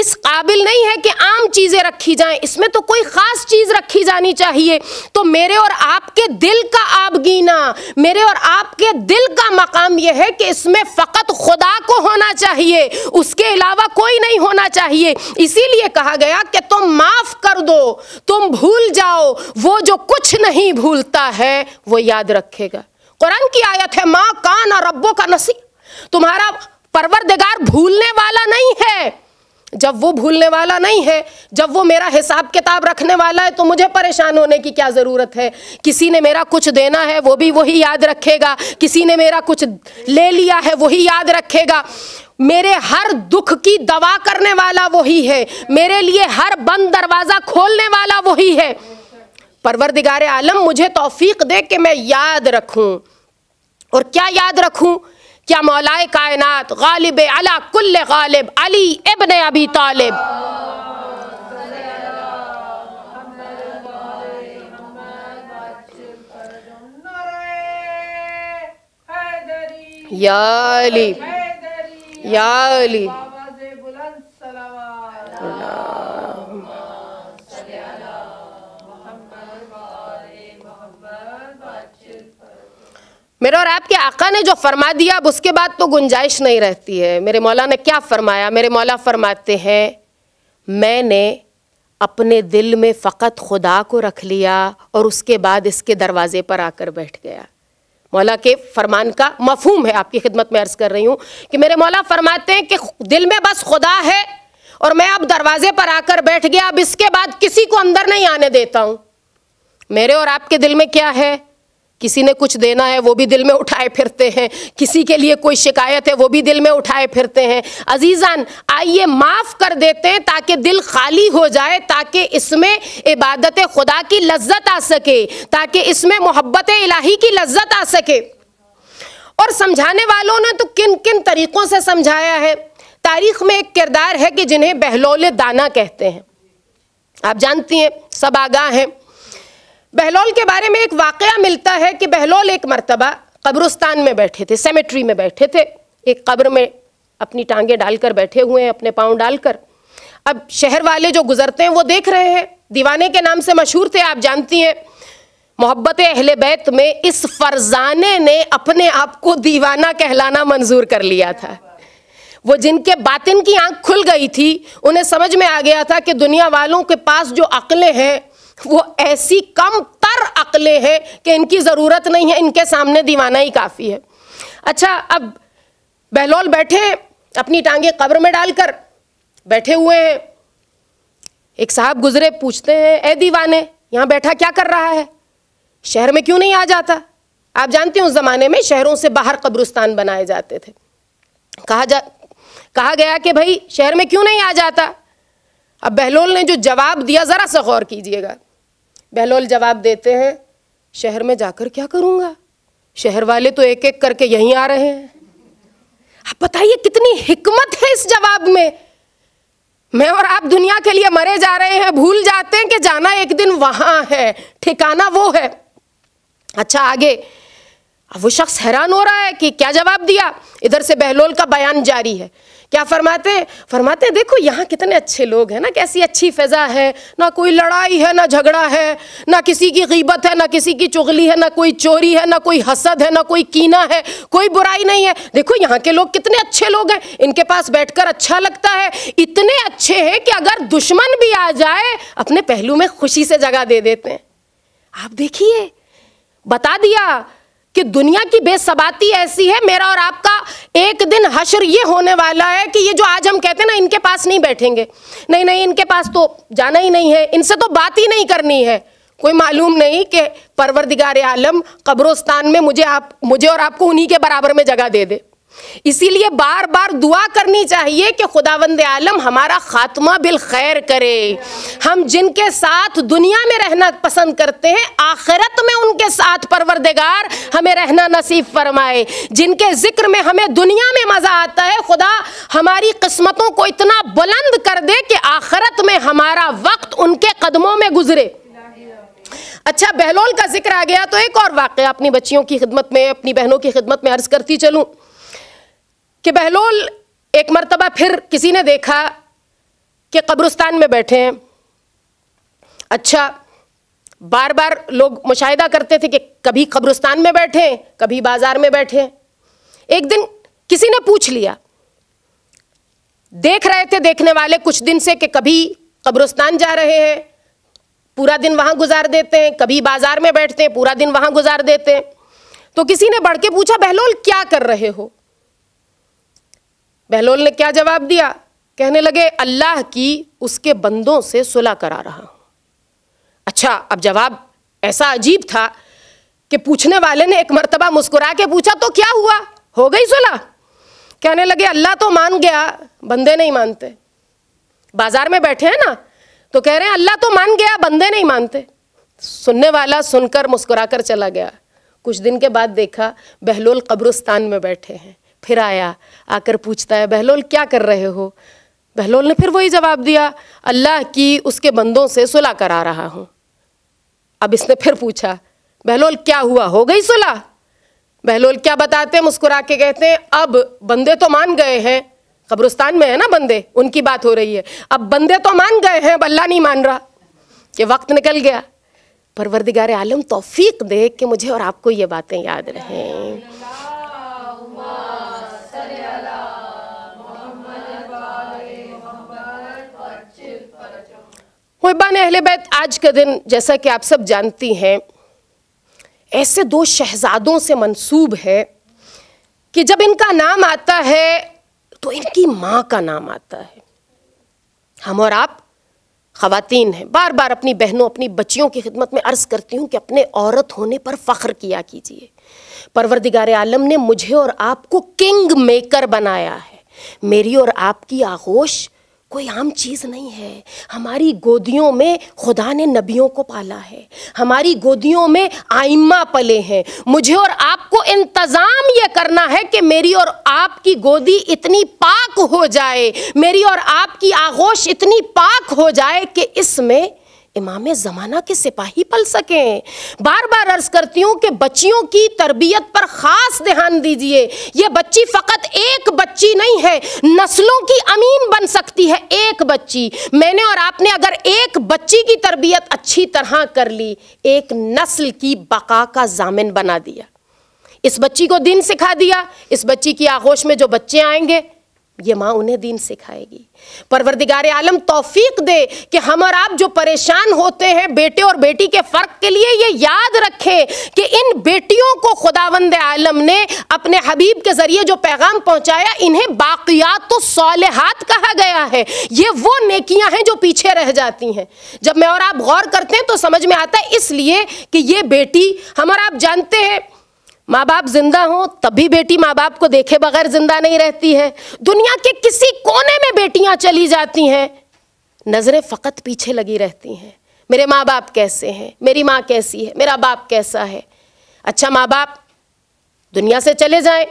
इस काबिल नहीं है कि आम चीज़ें रखी जाएं इसमें तो कोई ख़ास चीज़ रखी जानी चाहिए तो मेरे और आपके दिल का आबगीना मेरे और आपके दिल का मकाम यह है कि इसमें फ़कत खुदा को होना चाहिए उसके अलावा कोई नहीं होना चाहिए इसीलिए कहा गया कि तुम माफ़ कर दो तुम भूल जाओ वो जो कुछ नहीं भूलता है वो याद रखेगा कुरान की आयत है माँ कान और रब्बो का नसी तुम्हारा परवरदिगार भूलने वाला नहीं है जब वो भूलने वाला नहीं है जब वो मेरा हिसाब किताब रखने वाला है तो मुझे परेशान होने की क्या ज़रूरत है किसी ने मेरा कुछ देना है वो भी वही याद रखेगा किसी ने मेरा कुछ ले लिया है वही याद रखेगा मेरे हर दुख की दवा करने वाला वही है मेरे लिए हर बंद दरवाज़ा खोलने वाला वही है परवरदिगार आलम मुझे तौफीक दे कि मैं याद रखूँ और क्या याद रखूँ क्या मौलाए कायनात गालिब अला कुल गालिब अली इबन अबी तालिब याली याली मेरे और आपके आका ने जो फरमा दिया अब उसके बाद तो गुंजाइश नहीं रहती है मेरे मौला ने क्या फरमाया मेरे मौला फरमाते हैं मैंने अपने दिल में फ़कत खुदा को रख लिया और उसके बाद इसके दरवाज़े पर आकर बैठ गया मौला के फरमान का मफहूम है आपकी खिदमत में अर्ज़ कर रही हूँ कि मेरे मौला फरमाते हैं कि दिल में बस खुदा है और मैं अब दरवाज़े पर आकर बैठ गया अब इसके बाद किसी को अंदर नहीं आने देता हूँ मेरे और आपके दिल में क्या है किसी ने कुछ देना है वो भी दिल में उठाए फिरते हैं किसी के लिए कोई शिकायत है वो भी दिल में उठाए फिरते हैं अजीज़ान आइए माफ़ कर देते हैं ताकि दिल खाली हो जाए ताकि इसमें इबादत खुदा की लज्जत आ सके ताकि इसमें मोहब्बत इलाही की लज्जत आ सके और समझाने वालों ने तो किन किन तरीक़ों से समझाया है तारीख में एक किरदार है कि जिन्हें बहलोल दाना कहते हैं आप जानती हैं सब आगाह हैं बहलोल के बारे में एक वाकया मिलता है कि बहलोल एक मरतबा कब्रस्तान में बैठे थे सेमेट्री में बैठे थे एक कब्र में अपनी टांगे डालकर बैठे हुए हैं अपने पाँव डालकर अब शहर वाले जो गुजरते हैं वो देख रहे हैं दीवाने के नाम से मशहूर थे आप जानती हैं मोहब्बत अहल बैत में इस फरजाने ने अपने आप को दीवाना कहलाना मंजूर कर लिया था वो जिनके बातिन की आंख खुल गई थी उन्हें समझ में आ गया था कि दुनिया वालों के पास जो अकलें हैं वो ऐसी कम तर अकले है कि इनकी ज़रूरत नहीं है इनके सामने दीवाना ही काफ़ी है अच्छा अब बहलोल बैठे हैं अपनी टांगे कब्र में डालकर बैठे हुए हैं एक साहब गुजरे पूछते हैं ए दीवाने यहां बैठा क्या कर रहा है शहर में क्यों नहीं आ जाता आप जानते हैं उस ज़माने में शहरों से बाहर कब्रिस्तान बनाए जाते थे कहा जा कहा गया कि भाई शहर में क्यों नहीं आ जाता अब बहलोल ने जो जवाब दिया ज़रा सा गौर कीजिएगा बहलोल जवाब देते हैं शहर में जाकर क्या करूंगा शहर वाले तो एक एक करके यहीं आ रहे हैं आप बताइए कितनी हिकमत है इस जवाब में मैं और आप दुनिया के लिए मरे जा रहे हैं भूल जाते हैं कि जाना एक दिन वहां है ठिकाना वो है अच्छा आगे अब वो शख्स हैरान हो रहा है कि क्या जवाब दिया इधर से बहलोल का बयान जारी है क्या फरमाते हैं फरमाते हैं देखो यहाँ कितने अच्छे लोग हैं ना कैसी अच्छी फ़िज़ा है ना कोई लड़ाई है ना झगड़ा है ना किसी की गीबत है ना किसी की चुगली है ना कोई चोरी है ना कोई हसद है ना कोई कीना है कोई बुराई नहीं है देखो यहाँ के लोग कितने अच्छे लोग हैं इनके पास बैठकर अच्छा लगता है इतने अच्छे हैं कि अगर दुश्मन भी आ जाए अपने पहलू में खुशी से जगह दे देते हैं आप देखिए बता दिया कि दुनिया की बेसबाती ऐसी है मेरा और आपका एक दिन हशर ये होने वाला है कि ये जो आज हम कहते हैं ना इनके पास नहीं बैठेंगे नहीं नहीं इनके पास तो जाना ही नहीं है इनसे तो बात ही नहीं करनी है कोई मालूम नहीं कि परवरदिगार आलम कब्रोस्तान में मुझे आप मुझे और आपको उन्हीं के बराबर में जगह दे दे इसीलिए बार बार दुआ करनी चाहिए कि खुदावंद आलम हमारा खात्मा बिल खैर करे हम जिनके साथ दुनिया में रहना पसंद करते हैं आखिरत में उनके साथ परवरदेगार हमें रहना नसीब फरमाए जिनके जिक्र में हमें दुनिया में मज़ा आता है खुदा हमारी किस्मतों को इतना बुलंद कर दे कि आखिरत में हमारा वक्त उनके कदमों में गुजरे अच्छा बहलोल का जिक्र आ गया तो एक और वाक़ अपनी बच्चियों की खिदमत में अपनी बहनों की खिदमत में अर्ज करती चलूँ कि बहलोल एक मरतबा फिर किसी ने देखा कि कब्रस्तान में बैठे हैं अच्छा बार बार लोग मुशाहिदा करते थे कि कभी कब्रस्तान में बैठे कभी बाजार में बैठे एक दिन किसी ने पूछ लिया देख रहे थे देखने वाले कुछ दिन से कि कभी कब्रस्तान जा रहे हैं पूरा दिन वहां गुजार देते हैं कभी बाजार में बैठते हैं पूरा दिन वहां गुजार देते हैं तो किसी ने बढ़ के पूछा बहलोल क्या कर रहे हो बहलोल ने क्या जवाब दिया कहने लगे अल्लाह की उसके बंदों से सुलह करा रहा हूँ अच्छा अब जवाब ऐसा अजीब था कि पूछने वाले ने एक मरतबा मुस्कुरा के पूछा तो क्या हुआ हो गई सुलह कहने लगे अल्लाह तो मान गया बंदे नहीं मानते बाजार में बैठे हैं ना तो कह रहे हैं अल्लाह तो मान गया बंदे नहीं मानते सुनने वाला सुनकर मुस्कुराकर चला गया कुछ दिन के बाद देखा बहलोल कब्रिस्तान में बैठे हैं फिर आया आकर पूछता है बहलोल क्या कर रहे हो बहलोल ने फिर वही जवाब दिया अल्लाह की उसके बंदों से सुलह करा रहा हूँ अब इसने फिर पूछा बहलोल क्या हुआ हो गई सुलह बहलोल क्या बताते हैं मुस्कुरा के कहते हैं अब बंदे तो मान गए हैं कब्रिस्तान में है ना बंदे उनकी बात हो रही है अब बंदे तो मान गए हैं अल्लाह नहीं मान रहा कि वक्त निकल गया परवरदिगार आलम तोफीक दे कि मुझे और आपको ये बातें याद रहें हिबान अहल बैत आज का दिन जैसा कि आप सब जानती हैं ऐसे दो शहजादों से मंसूब है कि जब इनका नाम आता है तो इनकी माँ का नाम आता है हम और आप खातन हैं बार बार अपनी बहनों अपनी बच्चियों की खिदमत में अर्ज़ करती हूँ कि अपने औरत होने पर फ़ख्र किया कीजिए परवरदिगार आलम ने मुझे और आपको किंग मेकर बनाया है मेरी और आपकी आगोश कोई आम चीज़ नहीं है हमारी गोदियों में खुदा ने नबियों को पाला है हमारी गोदियों में आइम्मा पले हैं मुझे और आपको इंतज़ाम ये करना है कि मेरी और आपकी गोदी इतनी पाक हो जाए मेरी और आपकी आगोश इतनी पाक हो जाए कि इसमें इमाम ज़माना के सिपाही पल सकें बार बार अर्ज करती हूँ कि बच्चियों की तरबियत पर ख़ास ध्यान दीजिए ये बच्ची फ़कत एक बच्ची नहीं है नस्लों की अमीन बन सकती है एक बच्ची मैंने और आपने अगर एक बच्ची की तरबियत अच्छी तरह कर ली एक नस्ल की बका का जामिन बना दिया इस बच्ची को दिन सिखा दिया इस बच्ची की आगोश में जो बच्चे आएंगे ये माँ उन्हें दीन सिखाएगी परवरदिगार आलम तौफीक दे कि हम और आप जो परेशान होते हैं बेटे और बेटी के फ़र्क के लिए ये याद रखें कि इन बेटियों को खुदावंद आलम ने अपने हबीब के ज़रिए जो पैगाम पहुँचाया इन्हें बाक़ियात तो सौलहत कहा गया है ये वो नेकियाँ हैं जो पीछे रह जाती हैं जब मैं और आप गौर करते हैं तो समझ में आता है इसलिए कि ये बेटी हम और आप जानते हैं माँ बाप जिंदा हो तभी बेटी माँ बाप को देखे बगैर जिंदा नहीं रहती है दुनिया के किसी कोने में बेटियां चली जाती हैं नज़रें फ़कत पीछे लगी रहती हैं मेरे माँ बाप कैसे हैं मेरी माँ कैसी है मेरा बाप कैसा है अच्छा माँ बाप दुनिया से चले जाए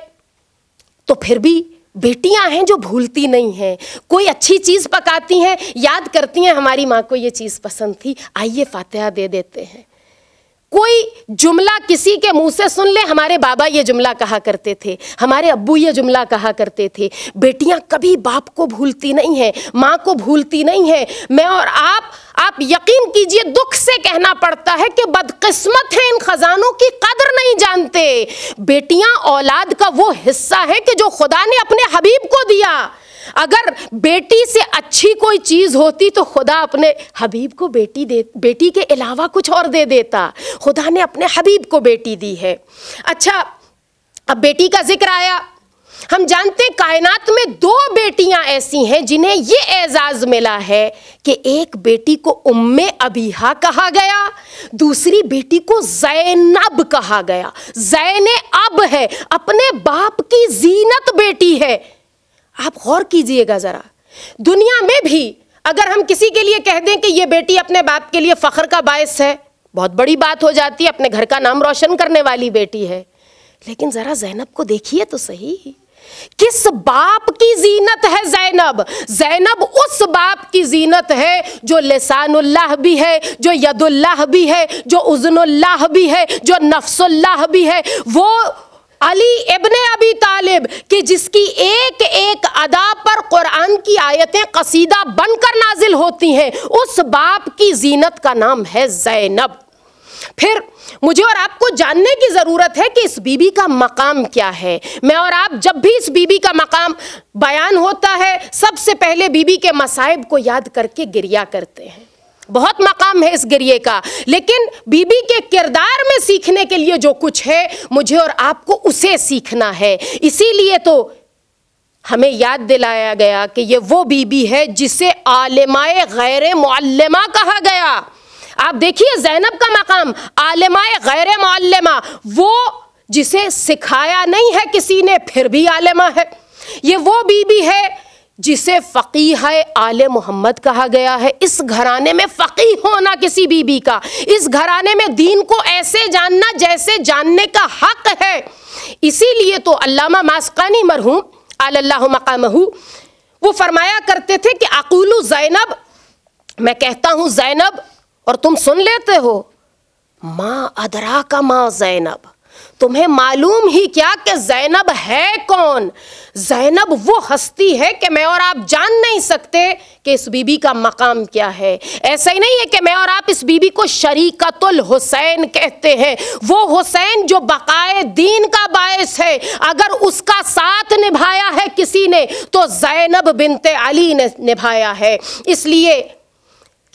तो फिर भी बेटियां हैं जो भूलती नहीं हैं कोई अच्छी चीज़ पकाती हैं याद करती हैं हमारी माँ को ये चीज़ पसंद थी आइए फातहा दे देते हैं कोई जुमला किसी के मुंह से सुन ले हमारे बाबा ये जुमला कहा करते थे हमारे अब्बू ये जुमला कहा करते थे बेटियां कभी बाप को भूलती नहीं है माँ को भूलती नहीं है मैं और आप आप यकीन कीजिए दुख से कहना पड़ता है कि बदकिस्मत है इन खजानों की कदर नहीं जानते बेटियां औलाद का वो हिस्सा है कि जो खुदा ने अपने हबीब को दिया अगर बेटी से अच्छी कोई चीज़ होती तो खुदा अपने हबीब को बेटी दे बेटी के अलावा कुछ और दे देता खुदा ने अपने हबीब को बेटी दी है अच्छा अब बेटी का जिक्र आया हम जानते हैं कायनात में दो बेटियां ऐसी हैं जिन्हें ये एजाज मिला है कि एक बेटी को उम्म अबीहा कहा गया दूसरी बेटी को जैनब कहा गया जैन अब है अपने बाप की जीनत बेटी है आप गौर कीजिएगा ज़रा दुनिया में भी अगर हम किसी के लिए कह दें कि ये बेटी अपने बाप के लिए फ़ख्र का बायस है बहुत बड़ी बात हो जाती है अपने घर का नाम रोशन करने वाली बेटी है लेकिन ज़रा जैनब को देखिए तो सही किस बाप की जीनत है जैनब जैनब उस बाप की जीनत है जो लसानुल्लाह भी है जो यदुल्लाह भी है जो उजनुल्लाह भी है जो नफ्सुल्लाह भी है वो अली इब्ने अबी तालिब कि जिसकी एक एक अदा पर कुरान की आयतें कसीदा बनकर नाजिल होती हैं उस बाप की जीनत का नाम है जैनब फिर मुझे और आपको जानने की ज़रूरत है कि इस बीबी का मकाम क्या है मैं और आप जब भी इस बीबी का मकाम बयान होता है सबसे पहले बीबी के मसाइब को याद करके गिरिया करते हैं बहुत मकाम है इस गिरिए का लेकिन बीबी के किरदार में सीखने के लिए जो कुछ है मुझे और आपको उसे सीखना है इसीलिए तो हमें याद दिलाया गया कि ये वो बीबी है जिसे आलमाए गैर मल्लमा कहा गया आप देखिए जैनब का मकाम आलमाए गैर मल्लमा वो जिसे सिखाया नहीं है किसी ने फिर भी आलमा है ये वो बीबी है जिसे फ़कीह आल मोहम्मद कहा गया है इस घराने में फ़की होना किसी बीबी का इस घराने में दीन को ऐसे जानना जैसे जानने का हक है इसीलिए तो अल्लामा मास्कानी मरहूम आल्लाह मकामहू वो फरमाया करते थे कि अकूलू जैनब मैं कहता हूँ जैनब और तुम सुन लेते हो माँ अदरा का माँ जैनब तुम्हें मालूम ही क्या कि जैनब है कौन जैनब वो हस्ती है कि मैं और आप जान नहीं सकते कि इस बीबी का मकाम क्या है ऐसा ही नहीं है कि मैं और आप इस बीबी को शरीकतुल हुसैन कहते हैं वो हुसैन जो बकाए दीन का बायस है अगर उसका साथ निभाया है किसी ने तो जैनब बिनते अली ने निभाया है इसलिए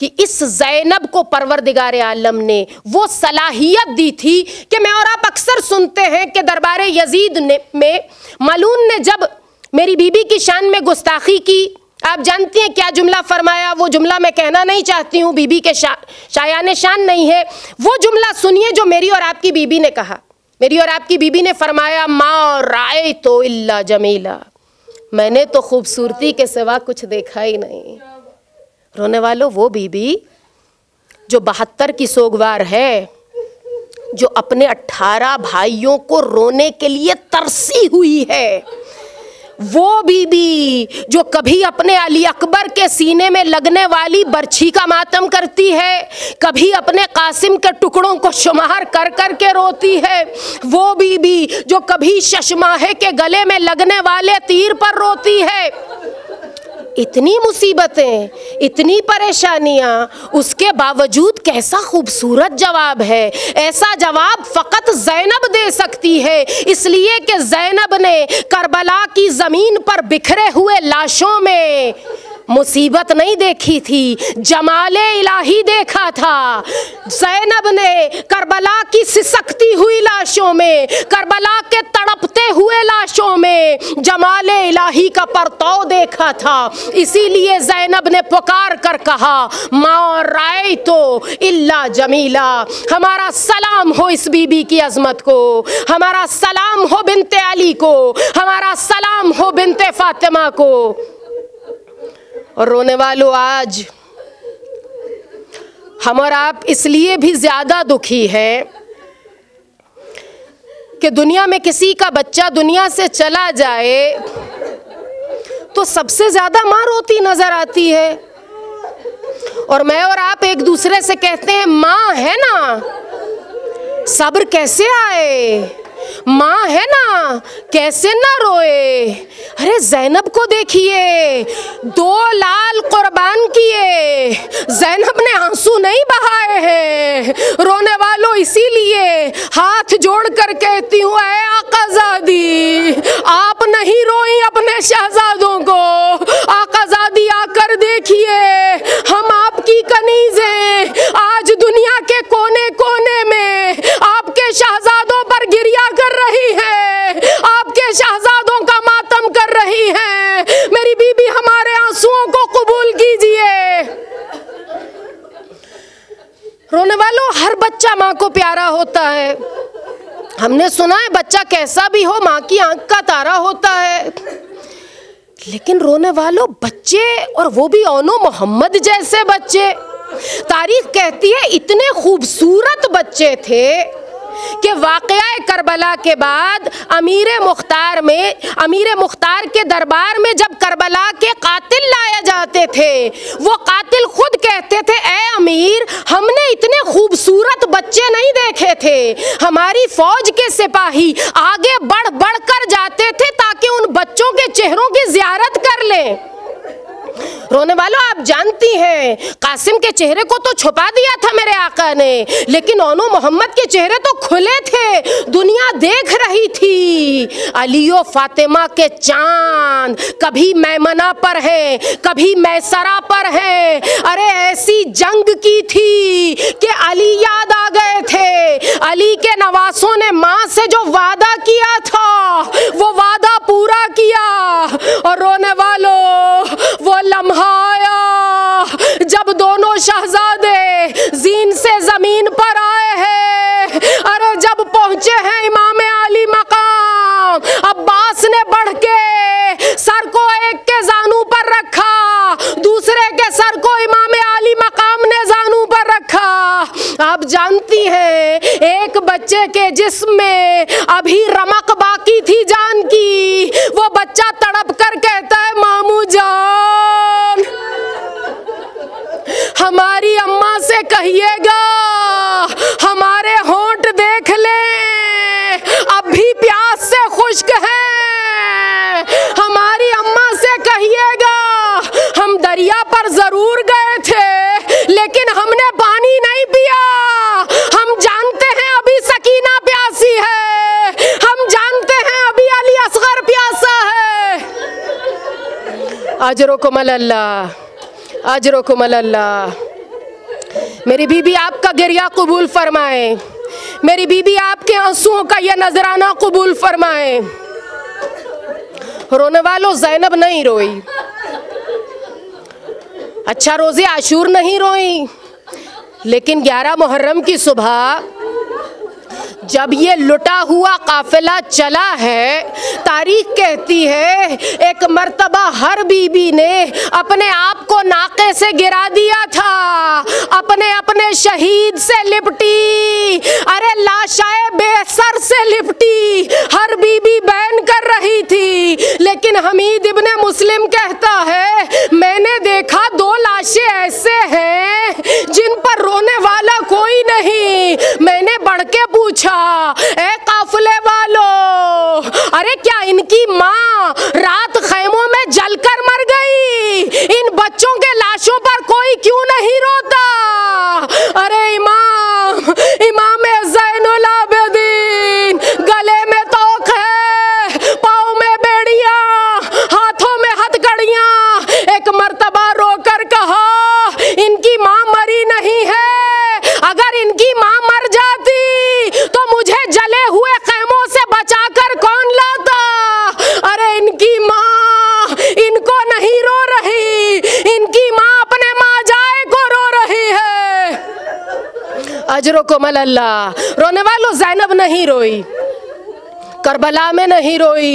कि इस जैनब को परवरदिगार आलम ने वो सलाहियत दी थी कि मैं और आप अक्सर सुनते हैं कि दरबार यजीद ने में मलून ने जब मेरी बीबी की शान में गुस्ताखी की आप जानती हैं क्या जुमला फरमाया वो जुमला मैं कहना नहीं चाहती हूँ बीबी के शा, शायान शान नहीं है वो जुमला सुनिए जो मेरी और आपकी बीबी ने कहा मेरी और आपकी बीबी ने फरमाया माँ राय तो इल्ला जमीला मैंने तो खूबसूरती के सिवा कुछ देखा ही नहीं रोने वालों वो बीबी जो बहत्तर की सोगवार है जो अपने अट्ठारह भाइयों को रोने के लिए तरसी हुई है वो बीबी जो कभी अपने अली अकबर के सीने में लगने वाली बर्छी का मातम करती है कभी अपने कासिम के टुकड़ों को शुमार कर कर के रोती है वो बीबी जो कभी शशमाहे के गले में लगने वाले तीर पर रोती है इतनी मुसीबतें इतनी परेशानियाँ उसके बावजूद कैसा खूबसूरत जवाब है ऐसा जवाब फ़कत जैनब दे सकती है इसलिए कि जैनब ने करबला की ज़मीन पर बिखरे हुए लाशों में मुसीबत नहीं देखी थी जमाले इलाही देखा था जैनब ने करबला की सिसकती हुई लाशों में करबला के तड़पते हुए लाशों में जमाले इलाही का परताव देखा था इसीलिए जैनब ने पुकार कर कहा माँ राय तो इल्ला जमीला हमारा सलाम हो इस बीबी की अजमत को हमारा सलाम हो बिनते अली को हमारा सलाम हो बिनते फातिमा को और रोने वालों आज हम और आप इसलिए भी ज़्यादा दुखी हैं कि दुनिया में किसी का बच्चा दुनिया से चला जाए तो सबसे ज़्यादा माँ रोती नज़र आती है और मैं और आप एक दूसरे से कहते हैं माँ है ना सब्र कैसे आए माँ है ना कैसे ना रोए अरे जैनब को देखिए दो लाल कुर्बान किए जैनब ने आंसू नहीं बहाए हैं रोने वालों इसीलिए हाथ जोड़ कर कहती हूँ अः आकाजादी आप नहीं रोई अपने शहजादों को आकाजादी आकर देखिए हम आपकी कनीज हैं रोने वालों हर बच्चा माँ को प्यारा होता है हमने सुना है बच्चा कैसा भी हो माँ की आंख का तारा होता है लेकिन रोने वालों बच्चे और वो भी ओनो मोहम्मद जैसे बच्चे तारीख कहती है इतने खूबसूरत बच्चे थे कि वाक़ करबला के बाद अमीर मुख्तार में अमीर मुख्तार के दरबार में जब करबला के कातिल लाए जाते थे वो कातिल खुद कहते थे ए अमीर हमने इतने खूबसूरत बच्चे नहीं देखे थे हमारी फौज के सिपाही आगे बढ़ बढ़ कर जाते थे ताकि उन बच्चों के चेहरों की ज्यारत कर लें रोने वालों आप जानती हैं कासिम के चेहरे को तो छुपा दिया था मेरे आका ने लेकिन ओनो मोहम्मद के चेहरे तो खुले थे दुनिया देख रही थी अलियो फातिमा के चांद कभी मैमना पर है कभी मैसरा पर है अरे ऐसी जंग की थी कि अली याद आ गए थे अली के नवासों ने माँ से जो वादा किया था वो वादा पूरा किया और रोने वालों वो लम्हा दिखाया जब दोनों शहजादे जीन से जमीन पर आए हैं अरे जब पहुंचे हैं इमाम अली मकाम अब्बास ने बढ़ के सर को एक के जानू पर रखा दूसरे के सर को इमाम अली मकाम ने जानू पर रखा आप जानती हैं एक बच्चे के जिस्म में अभी रमक बाकी थी जान की वो बच्चा तड़प कर कहता है मामू जान हमारी अम्मा से कहिएगा हमारे होंठ देख ले अब भी प्यास से खुश्क है हमारी अम्मा से कहिएगा हम दरिया पर जरूर गए थे लेकिन हमने पानी नहीं पिया हम जानते हैं अभी सकीना प्यासी है हम जानते हैं अभी अली असगर प्यासा है अजरो को मल्ला अजरो को अल्लाह मेरी बीबी आपका गिरिया कबूल फरमाए मेरी बीबी आपके आंसुओं का यह नजराना कबूल फरमाए रोने वालों जैनब नहीं रोई अच्छा रोज़े आशूर नहीं रोई लेकिन ग्यारह मुहर्रम की सुबह जब ये लुटा हुआ काफिला चला है तारीख कहती है एक मर्तबा हर बीबी ने अपने आप को नाके से गिरा दिया था अपने अपने शहीद से लिपटी अरे लाशाए बेसर से लिपटी हर बीबी बैन कर रही थी लेकिन हमीद इब्ने मुस्लिम कहता है मैंने देखा दो लाशें ऐसे हैं मैंने बढ़ के पूछा ए काफले वालो अरे क्या इनकी माँ रात खैमों में जलकर मर गई इन बच्चों के लाशों पर कोई क्यों नहीं रोता अल्लाह रोने वालों जैनब नहीं रोई करबला में नहीं रोई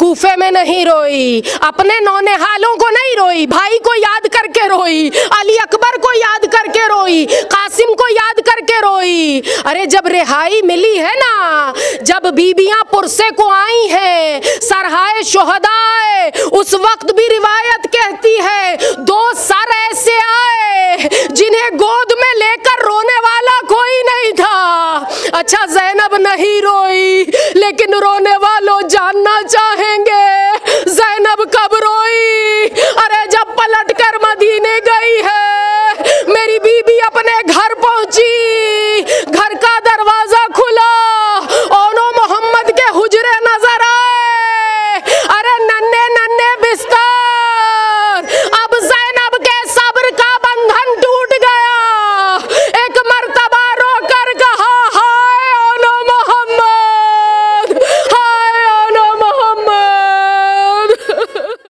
कूफे में नहीं रोई अपने नौने हालों को नहीं रोई भाई को याद करके रोई अली अकबर को याद करके रोई कासिम को याद करके रोई अरे जब रिहाई मिली है ना जब बीबियां पुरसे को आई हैं सरहाए शोहदाए उस वक्त भी रिवायत कहती है दो साल अच्छा जैनब नहीं रोई लेकिन रोने वालों जानना चाहे